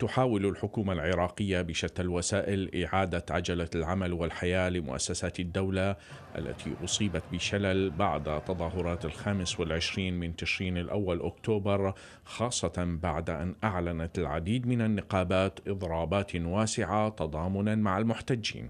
تحاول الحكومة العراقية بشتى الوسائل إعادة عجلة العمل والحياة لمؤسسات الدولة التي أصيبت بشلل بعد تظاهرات الخامس والعشرين من تشرين الأول أكتوبر خاصة بعد أن أعلنت العديد من النقابات إضرابات واسعة تضامنا مع المحتجين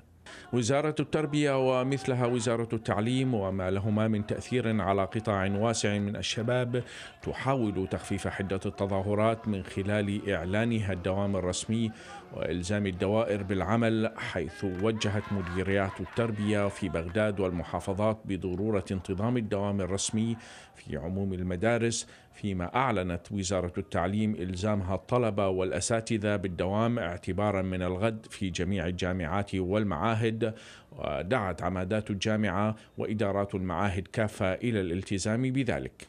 وزارة التربية ومثلها وزارة التعليم وما لهما من تأثير على قطاع واسع من الشباب تحاول تخفيف حدة التظاهرات من خلال إعلانها الدوام الرسمي وإلزام الدوائر بالعمل حيث وجهت مديريات التربية في بغداد والمحافظات بضرورة انتظام الدوام الرسمي في عموم المدارس فيما أعلنت وزارة التعليم إلزامها الطلبة والأساتذة بالدوام اعتبارا من الغد في جميع الجامعات والمعاهد المعاهد ودعت عمادات الجامعة وإدارات المعاهد كافة إلى الالتزام بذلك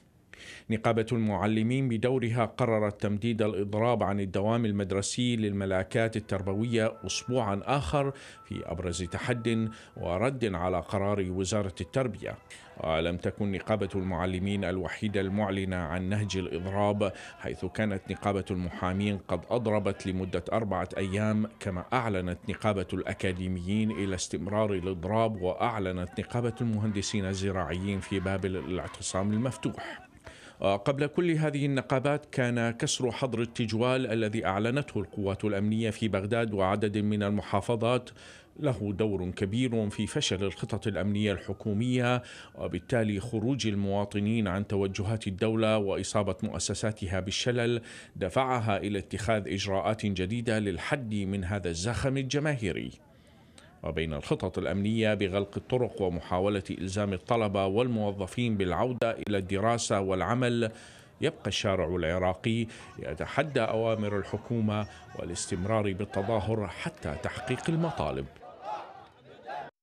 نقابة المعلمين بدورها قررت تمديد الإضراب عن الدوام المدرسي للملاكات التربوية أسبوعا آخر في أبرز تحد ورد على قرار وزارة التربية ولم تكن نقابة المعلمين الوحيدة المعلنة عن نهج الإضراب حيث كانت نقابة المحامين قد أضربت لمدة أربعة أيام كما أعلنت نقابة الأكاديميين إلى استمرار الإضراب وأعلنت نقابة المهندسين الزراعيين في باب الاعتصام المفتوح قبل كل هذه النقابات كان كسر حظر التجوال الذي اعلنته القوات الامنيه في بغداد وعدد من المحافظات له دور كبير في فشل الخطط الامنيه الحكوميه وبالتالي خروج المواطنين عن توجهات الدوله واصابه مؤسساتها بالشلل دفعها الى اتخاذ اجراءات جديده للحد من هذا الزخم الجماهيري وبين الخطط الأمنية بغلق الطرق ومحاولة إلزام الطلبة والموظفين بالعودة إلى الدراسة والعمل يبقى الشارع العراقي يتحدى أوامر الحكومة والاستمرار بالتظاهر حتى تحقيق المطالب